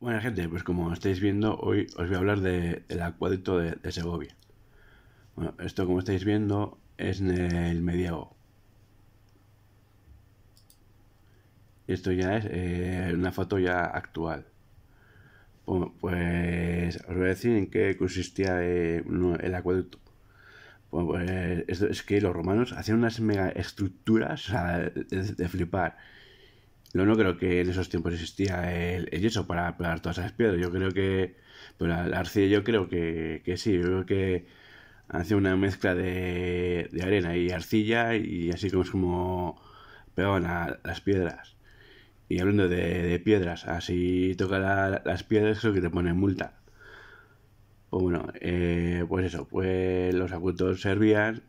Bueno gente, pues como estáis viendo, hoy os voy a hablar del acueducto de, Segovia. Bueno, esto como estáis viendo es en el y Esto ya es eh, una foto ya actual. pues os voy a decir en qué consistía eh, el acueducto. pues es que los romanos hacían unas mega estructuras de flipar no creo que en esos tiempos existía el, yeso para pegar todas esas piedras. Yo creo que. Pero la, arcilla, yo creo que, sí. Yo creo que hace una mezcla de, arena y arcilla y así como es las piedras. Y hablando de, piedras, así toca las piedras, creo que te pone multa. Pues bueno, eh, pues eso, pues los acueductos servían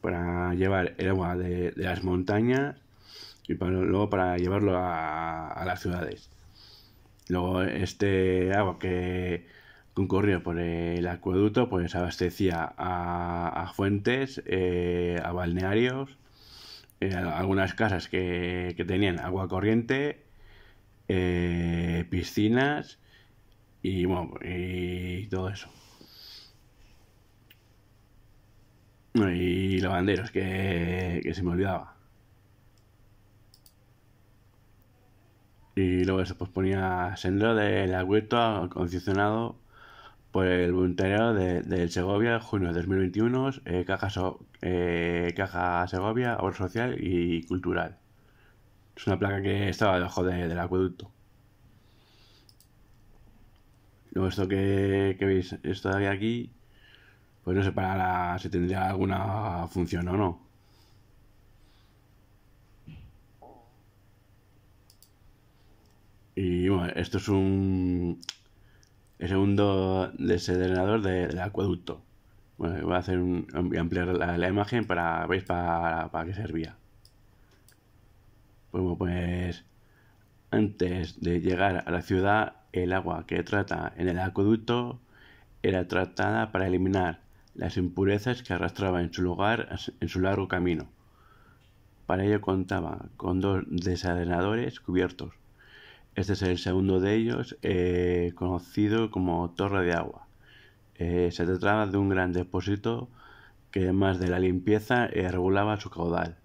para llevar el agua de las montañas y luego para llevarlo a, las ciudades. Luego este agua que concurría por el acueducto pues abastecía a, fuentes, eh, a balnearios, eh, algunas casas que, tenían agua corriente, eh, piscinas y, y todo eso. Y lavanderos, que, que se me olvidaba. Y luego se posponía ponía Sendero del acueducto concesionado por el voluntario de, del Segovia, junio de 2021, eh, Caja, eh, Caja Segovia, Obra Social y Cultural. Es una placa que estaba debajo del acueducto. Luego esto que, veis, esto de aquí, pues no sé para si tendría alguna función o no. Y bueno, esto es un. segundo desadrenador del acueducto. Bueno, voy a, hacer un, ampliar la, imagen para ver para, para qué servía. Bueno, pues antes de llegar a la ciudad, el agua que trata en el acueducto era tratada para eliminar las impurezas que arrastraba en su lugar en su largo camino. Para ello contaba con dos desadenadores cubiertos, este es el segundo de ellos, eh, conocido como Torre de Agua. Eh, se trataba de un gran depósito que además de la limpieza eh, regulaba su caudal.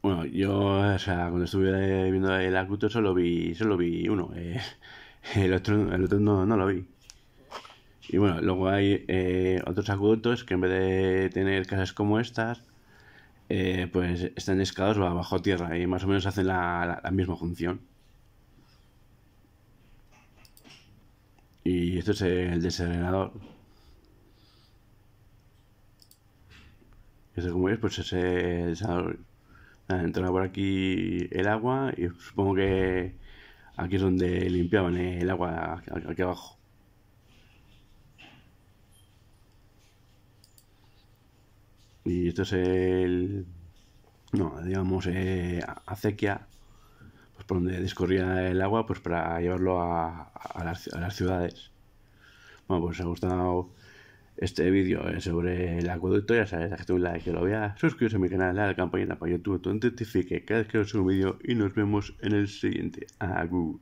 Bueno, yo, o sea, cuando estuve viendo el acuto solo vi, solo vi uno. el, otro, no, lo vi. Y bueno, luego hay otros acueductos que en vez de tener casas como estas, pues están escados bajo tierra y más o menos hacen la misma función. Y esto es el desenredador. Esto como veis pues el Entraba por aquí el agua y supongo que aquí es donde limpiaban eh, el agua, aquí abajo. Y esto es el... No, digamos, eh, acequia pues por donde discurría el agua, pues para llevarlo a, las, ciudades. Bueno, pues os ha gustado este vídeo eh, sobre el acueducto, ya sabéis, dejad un like que lo vea, suscríbete a mi canal, a la campanita para YouTube, te identifique cada vez que os un vídeo y nos vemos en el siguiente. Agu